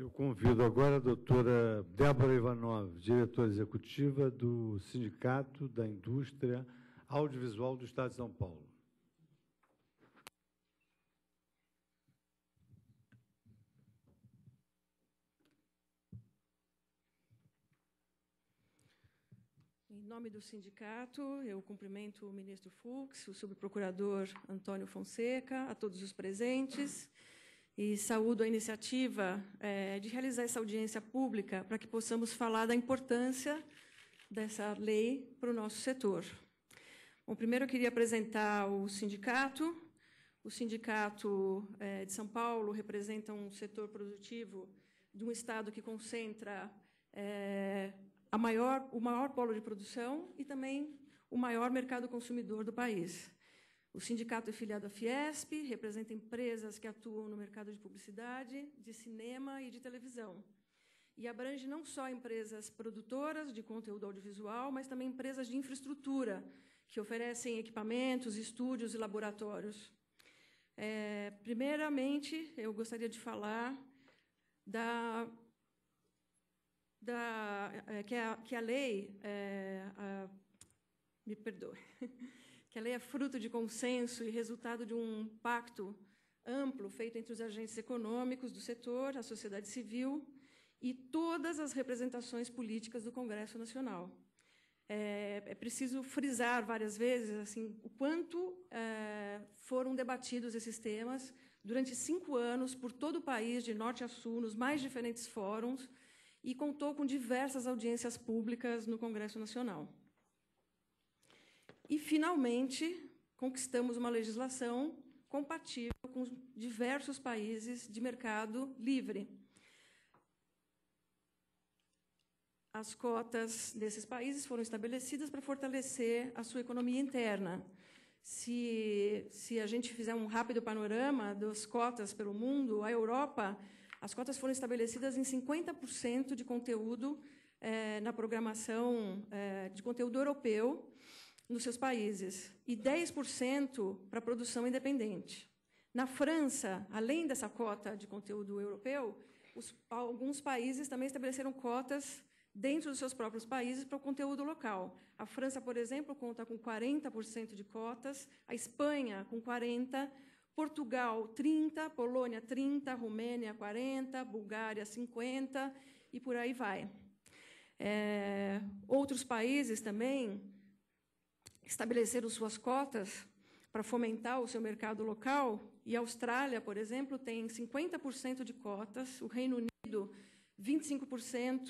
Eu convido agora a doutora Débora Ivanov, diretora executiva do Sindicato da Indústria Audiovisual do Estado de São Paulo. Em nome do sindicato, eu cumprimento o ministro Fux, o subprocurador Antônio Fonseca, a todos os presentes e saúdo a iniciativa é, de realizar essa audiência pública para que possamos falar da importância dessa lei para o nosso setor. Bom, primeiro eu queria apresentar o sindicato. O sindicato é, de São Paulo representa um setor produtivo de um estado que concentra é, maior, o maior polo de produção e também o maior mercado consumidor do país. O sindicato é filiado à Fiesp, representa empresas que atuam no mercado de publicidade, de cinema e de televisão. E abrange não só empresas produtoras de conteúdo audiovisual, mas também empresas de infraestrutura, que oferecem equipamentos, estúdios e laboratórios. É, primeiramente, eu gostaria de falar da, da é, que, é a, que é a lei. É, a, me perdoe. que a lei é fruto de consenso e resultado de um pacto amplo feito entre os agentes econômicos do setor, a sociedade civil e todas as representações políticas do Congresso Nacional. É, é preciso frisar várias vezes assim o quanto é, foram debatidos esses temas durante cinco anos por todo o país, de norte a sul, nos mais diferentes fóruns, e contou com diversas audiências públicas no Congresso Nacional. E, finalmente, conquistamos uma legislação compatível com diversos países de mercado livre. As cotas desses países foram estabelecidas para fortalecer a sua economia interna. Se, se a gente fizer um rápido panorama das cotas pelo mundo, a Europa, as cotas foram estabelecidas em 50% de conteúdo eh, na programação eh, de conteúdo europeu, nos seus países e 10% para produção independente. Na França, além dessa cota de conteúdo europeu, os, alguns países também estabeleceram cotas dentro dos seus próprios países para o conteúdo local. A França, por exemplo, conta com 40% de cotas, a Espanha com 40%, Portugal 30%, Polônia 30%, Romênia 40%, Bulgária 50% e por aí vai. É, outros países também estabeleceram suas cotas para fomentar o seu mercado local, e a Austrália, por exemplo, tem 50% de cotas, o Reino Unido 25%,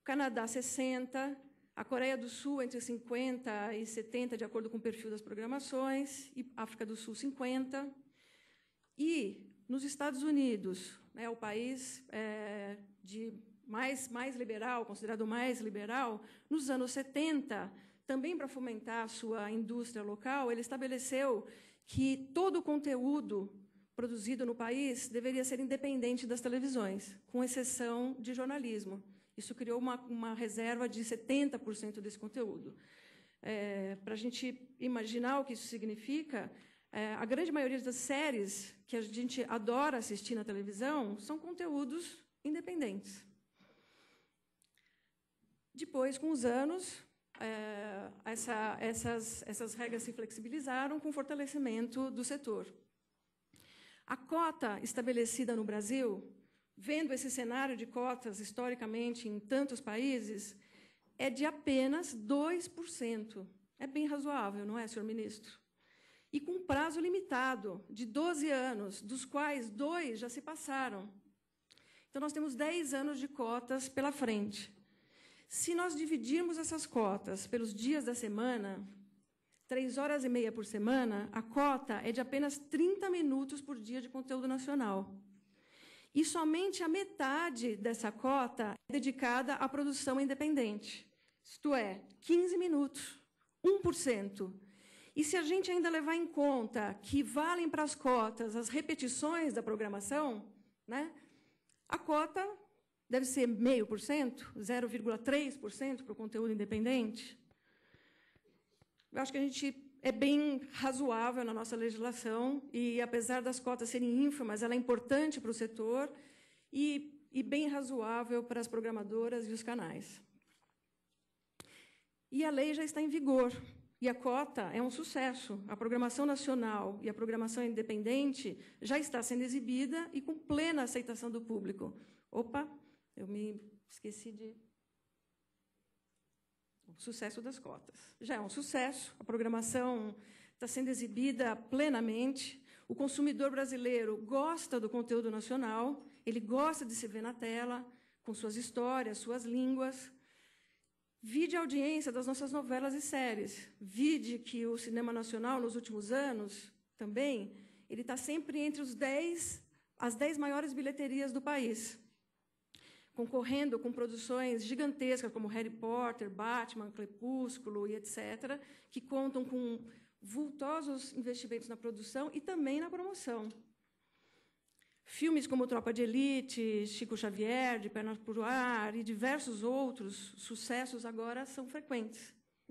o Canadá 60%, a Coreia do Sul entre 50% e 70%, de acordo com o perfil das programações, e África do Sul 50%. E nos Estados Unidos, né, o país é, de mais, mais liberal, considerado mais liberal, nos anos 70%, também para fomentar a sua indústria local, ele estabeleceu que todo o conteúdo produzido no país deveria ser independente das televisões, com exceção de jornalismo. Isso criou uma, uma reserva de 70% desse conteúdo. É, para a gente imaginar o que isso significa, é, a grande maioria das séries que a gente adora assistir na televisão são conteúdos independentes. Depois, com os anos, eh, essa, essas, essas regras se flexibilizaram com o fortalecimento do setor. A cota estabelecida no Brasil, vendo esse cenário de cotas historicamente em tantos países, é de apenas 2%. É bem razoável, não é, senhor ministro? E com prazo limitado, de 12 anos, dos quais dois já se passaram. Então, nós temos 10 anos de cotas pela frente. Se nós dividirmos essas cotas pelos dias da semana, três horas e meia por semana, a cota é de apenas 30 minutos por dia de conteúdo nacional. E somente a metade dessa cota é dedicada à produção independente, isto é, 15 minutos, 1%. E se a gente ainda levar em conta que valem para as cotas as repetições da programação, né, a cota deve ser meio por cento, 0,3% para o conteúdo independente. Eu acho que a gente é bem razoável na nossa legislação e, apesar das cotas serem ínfimas, ela é importante para o setor e, e bem razoável para as programadoras e os canais. E a lei já está em vigor. E a cota é um sucesso. A programação nacional e a programação independente já está sendo exibida e com plena aceitação do público. Opa, eu me esqueci de. O sucesso das cotas. Já é um sucesso, a programação está sendo exibida plenamente. O consumidor brasileiro gosta do conteúdo nacional, ele gosta de se ver na tela, com suas histórias, suas línguas. Vide a audiência das nossas novelas e séries. Vide que o cinema nacional, nos últimos anos, também, ele está sempre entre os as dez maiores bilheterias do país concorrendo com produções gigantescas como Harry Potter, Batman, Crepúsculo e etc., que contam com vultosos investimentos na produção e também na promoção. Filmes como Tropa de Elite, Chico Xavier, De Pernas por Ar e diversos outros sucessos agora são frequentes.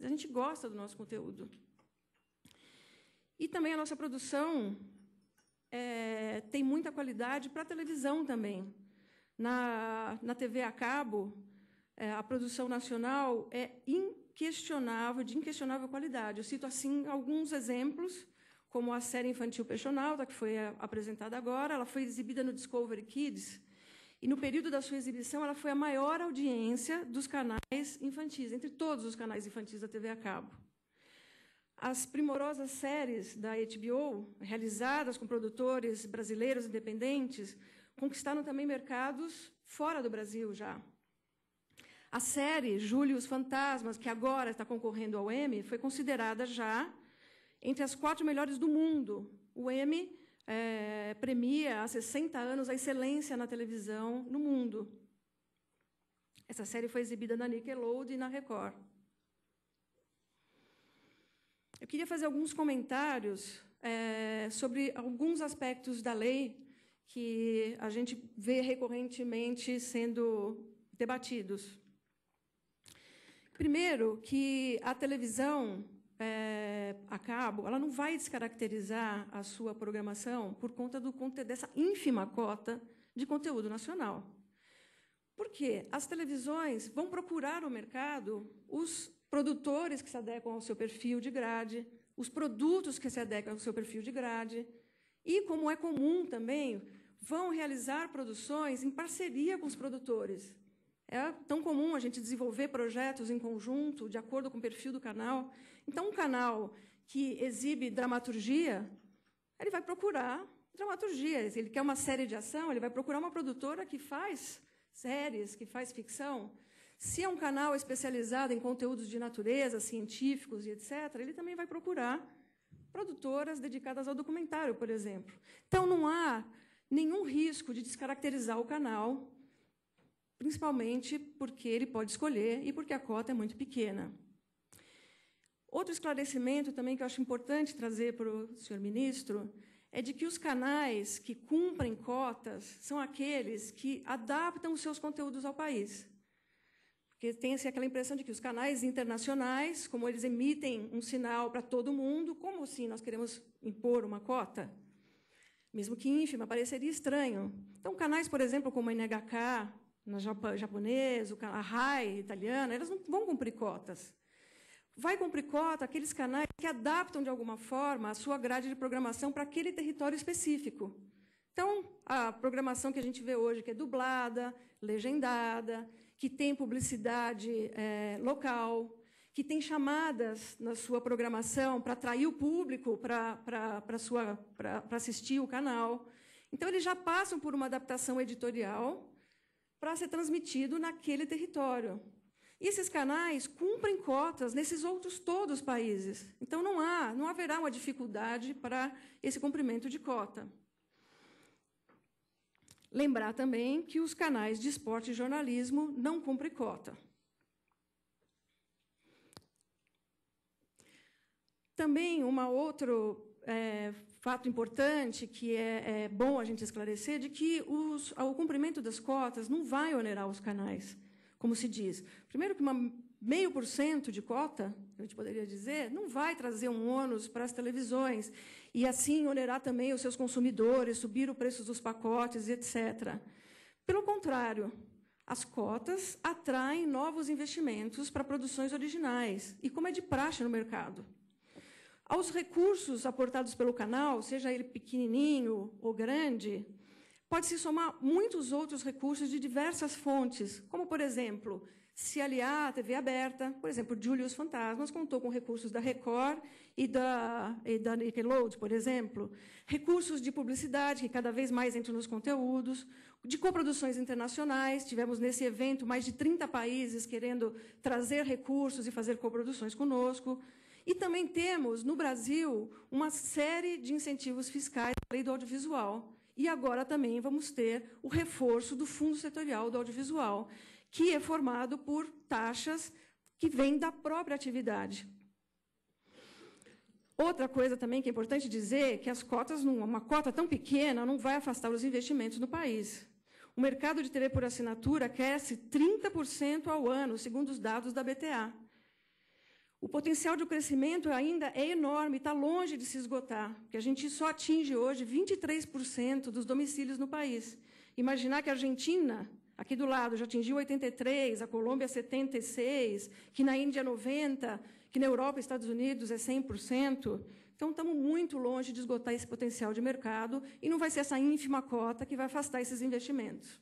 A gente gosta do nosso conteúdo. E também a nossa produção é, tem muita qualidade para a televisão também. Na, na TV a cabo, é, a produção nacional é inquestionável, de inquestionável qualidade. Eu cito, assim, alguns exemplos, como a série infantil Peixonauta, que foi é, apresentada agora, ela foi exibida no Discovery Kids, e no período da sua exibição, ela foi a maior audiência dos canais infantis, entre todos os canais infantis da TV a cabo. As primorosas séries da HBO, realizadas com produtores brasileiros independentes, conquistaram também mercados fora do Brasil já. A série Júlio e os Fantasmas, que agora está concorrendo ao Emmy, foi considerada já entre as quatro melhores do mundo. O Emmy é, premia há 60 anos a excelência na televisão no mundo. Essa série foi exibida na Nickelodeon e na Record. Eu queria fazer alguns comentários é, sobre alguns aspectos da lei que a gente vê recorrentemente sendo debatidos. Primeiro, que a televisão é, a cabo, ela não vai descaracterizar a sua programação por conta do, dessa ínfima cota de conteúdo nacional. Por quê? As televisões vão procurar o mercado os produtores que se adequam ao seu perfil de grade, os produtos que se adequam ao seu perfil de grade, e, como é comum também, vão realizar produções em parceria com os produtores. É tão comum a gente desenvolver projetos em conjunto, de acordo com o perfil do canal. Então, um canal que exibe dramaturgia, ele vai procurar dramaturgia. Ele quer uma série de ação, ele vai procurar uma produtora que faz séries, que faz ficção. Se é um canal especializado em conteúdos de natureza, científicos e etc., ele também vai procurar produtoras dedicadas ao documentário, por exemplo. Então, não há nenhum risco de descaracterizar o canal, principalmente porque ele pode escolher e porque a cota é muito pequena. Outro esclarecimento também que eu acho importante trazer para o senhor ministro é de que os canais que cumprem cotas são aqueles que adaptam os seus conteúdos ao país. Porque tem assim, aquela impressão de que os canais internacionais, como eles emitem um sinal para todo mundo, como assim nós queremos impor uma cota? Mesmo que ínfima, pareceria estranho. Então, canais, por exemplo, como a NHK, na japonês, a RAI italiana, elas não vão cumprir cotas. Vai cumprir cota aqueles canais que adaptam, de alguma forma, a sua grade de programação para aquele território específico. Então, a programação que a gente vê hoje, que é dublada, legendada, que tem publicidade é, local, que tem chamadas na sua programação para atrair o público para assistir o canal. Então, eles já passam por uma adaptação editorial para ser transmitido naquele território. E esses canais cumprem cotas nesses outros todos os países. Então, não há, não haverá uma dificuldade para esse cumprimento de cota. Lembrar também que os canais de esporte e jornalismo não cumprem cota. Também um outro é, fato importante que é, é, bom a gente esclarecer de que os, o cumprimento das cotas não vai onerar os canais, como se diz. Primeiro que uma meio por cento de cota, a gente poderia dizer, não vai trazer um ônus para as televisões e assim onerar também os seus consumidores, subir o preço dos pacotes, etc. Pelo contrário, as cotas atraem novos investimentos para produções originais e como é de praxe no mercado. Aos recursos aportados pelo canal, seja ele pequenininho ou grande, pode-se somar muitos outros recursos de diversas fontes, como, por exemplo, se aliar à TV aberta. Por exemplo, Julie os Fantasmas contou com recursos da Record e da, e da Nickelodeon, por exemplo. Recursos de publicidade, que cada vez mais entram nos conteúdos. De coproduções internacionais. Tivemos nesse evento mais de 30 países querendo trazer recursos e fazer coproduções conosco. E também temos, no Brasil, uma série de incentivos fiscais da lei do audiovisual. E agora também vamos ter o reforço do Fundo Setorial do Audiovisual, que é formado por taxas que vêm da própria atividade. Outra coisa também que é importante dizer é que as cotas, uma cota tão pequena, não vai afastar os investimentos no país. O mercado de TV por assinatura cresce 30% ao ano, segundo os dados da BTA. O potencial de crescimento ainda é enorme, está longe de se esgotar, porque a gente só atinge hoje 23% dos domicílios no país. Imaginar que a Argentina Aqui do lado já atingiu 83, a Colômbia 76, que na Índia 90, que na Europa e Estados Unidos é 100%. Então estamos muito longe de esgotar esse potencial de mercado e não vai ser essa ínfima cota que vai afastar esses investimentos.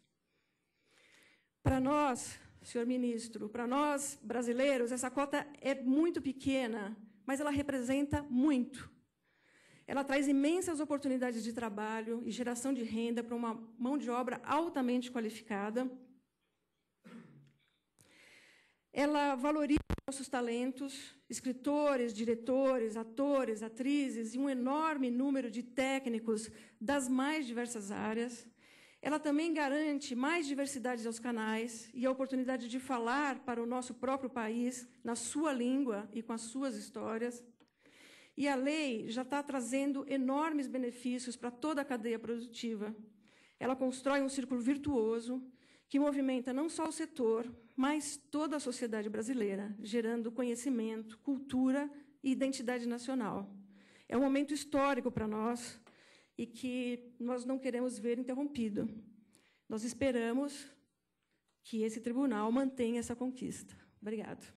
Para nós, senhor ministro, para nós brasileiros, essa cota é muito pequena, mas ela representa muito ela traz imensas oportunidades de trabalho e geração de renda para uma mão de obra altamente qualificada. Ela valoriza nossos talentos, escritores, diretores, atores, atrizes e um enorme número de técnicos das mais diversas áreas. Ela também garante mais diversidade aos canais e a oportunidade de falar para o nosso próprio país, na sua língua e com as suas histórias. E a lei já está trazendo enormes benefícios para toda a cadeia produtiva. Ela constrói um círculo virtuoso que movimenta não só o setor, mas toda a sociedade brasileira, gerando conhecimento, cultura e identidade nacional. É um momento histórico para nós e que nós não queremos ver interrompido. Nós esperamos que esse tribunal mantenha essa conquista. Obrigado.